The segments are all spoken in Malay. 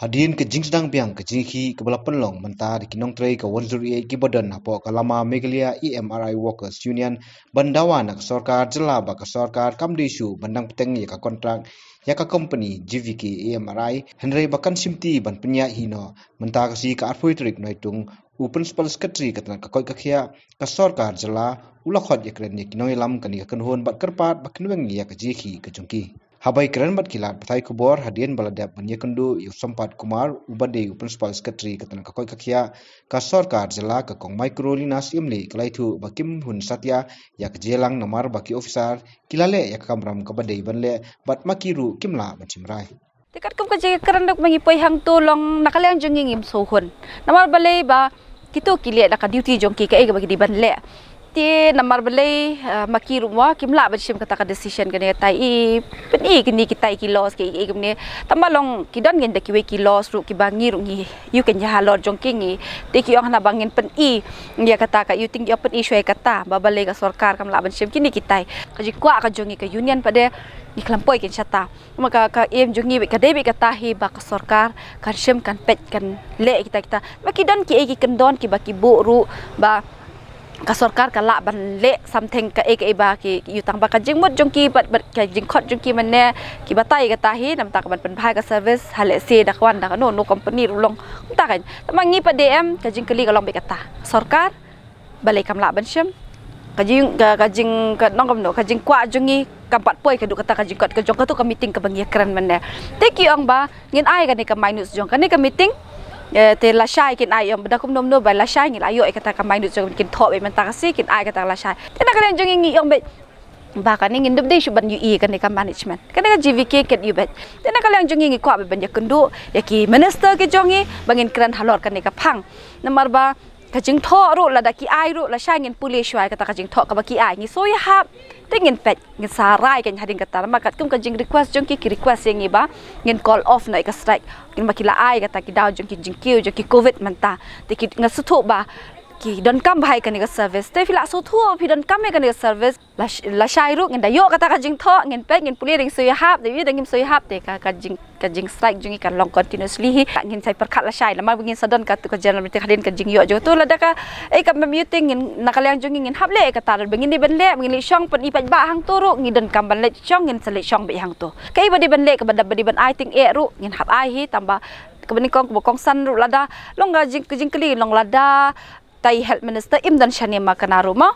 hadin ke jing sedang biang ke jing hi ke belapan long menta di kinong trai ke wanzuri e ki bodan napo ke lama megalia emri workers union bandawa nak sarkar jela ba ke sarkar kam di su bandang peteng ya ka kontrak ya ka company gvk emri henry bakan simti ban penya hino menta ke si ka arfoitrik noitung tung u principal secretary ka tan koi ka khia ka sarkar jela ulakhot ya kren ni kinong lam kan ya kan hon bat kerpat ba kinong ya ka jiki ke jungki Habai keren bat kilat patai kubor hadian bala menyekundu punya sempat kumar ubat dia principal sekretari ke tanah kakoi kakia ka sorkar jela ke kong mikro linas imli kelai tu bakim hun satya ya ke jelang nomar baki ofisar kilale ya ke kamram ke iban le bat makiru kimla macim rai. Dekat kum kaji keren dok mengipoi hang tu long nakal yang jengingim sohun. Nomar balai ba kita kiliat nak duty jengki ke bagi diban le ti namar belai eh, maki rumah kim la bersim kata kata decision kene tai i eh, peni kini kita i kilos ke i kene tamba long kidan ngen de kiwe kilos ru ki bangi ru ngi you can jaha lor jong kingi te ki ong bangin pen i ngia kata ka you think open issue ai kata ba belai ka sorkar kam la bersim kini kita i ka ji kwa ka jongi ka union pade ni kelampoi ken chata maka ka em jongi be ka de be kata hi ba ka sorkar kan shim kan pet kan le kita kita maki don ki e ki kendon ki ba ki bu ru ba kasorkar ka la ban le something ka ek eba ki yutang ba ka jingmo jongki bat bat ka jing khot jongki man ne ki batai ka tahi nam ta ka ban pan bhai ka service hale se da kwan da no no company ru long ta kan ta mangi pa dm ka jing kali ka long be ka ta sorkar balai kam la ban sem kan ka jing ka jing ka nong kam no ka jing kwa jongi ka pat poi ka du ka ta ka jing kot ka jong ka tu ka meeting ka bangia kran man ne thank you ang ba ngin ai ka ni ka minus jong ka ni ka meeting te la shay kin ai yom dakum nom no ba la shay ni la yo ekata kamai du jong kin thop ei mentak si kin ai kata la shay te nak ren jong ngi yom be ba ka ningin dub de shu ban yu e kan ka management kan ka gvk ket yu bet te nak leng jong ngi kwa be ban ya kendu ya ki minister ke jong ngi bangin kran halor kan ka phang namar ba kajing tho ru la da ki ai ru la sha ngin pu le shwai kata kajing tho ka ba ki ai ni so ya ha te ngin pet ngin sa rai kan hading kata ma kat kum kajing request jong ki ki request yang ni ba ngin call off na ka strike ngin ba ki la ai kata ki dau jong ki jing ki jong ki covid man ta te ki nga su tho ba ki don kam bhai kan ka service te filak so thu phi don kam kan ka service la shai ru ngin da yo kata ka jing tho ngin pe ngin puli ring sui hap de wi dengim sui hap te ka ka jing ka jing strike jing ka long continuously hi ngin sai perkat la shai la ma ngin sadon ka eh, ka general meeting hadin ka jing yo jo to la da ka e ka meeting ngin nakalyang jing ngin hap le ka tar lah. bengin di ben le ngin li shong pen ipaj ba hang to ru ngin don kam ban le shong ngin sele shong be hang to ka i ba di ben le ka ba di ben i think e ru ngin hap ai hi tamba kebening kong kebokong san lada longga jing kejing keli long lada tai health minister imdan shani ma kanaru ma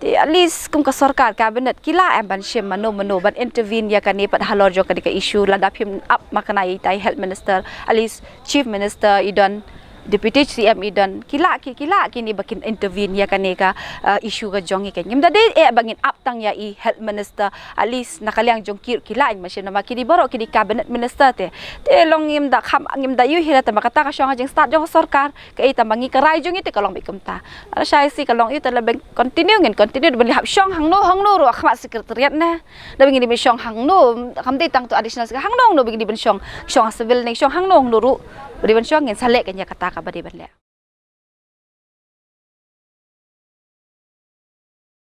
ti at least kum ka sarkar cabinet kila am ban shem mano mano ban intervene ya kani pat halor jo kani ka issue landap him up makanai tai health minister at least chief minister idon deputy CM idan e kila ki kila kini bakin intervene ya kan ka uh, issue ga jongi ke kan? ngim dadai e eh, bangin up tang ya i health minister at least nakaliang jong kir kila ang mashe na makini boro kini cabinet minister te te long ngim da kham ngim da yu hira ta makata ka shong ajing start jong sarkar ke ita mangi ka rai jong ite kalong bikum ta ala shai si kalong ite la bang continue ngin continue de belihap shong hang no hang no ro khama secretariat na da bangin di shong hang no kham de tang to additional hang no no bangin di ben shong civil ne shong hang no ro Beri bantuan yang selek kan ya kata kepada beliau.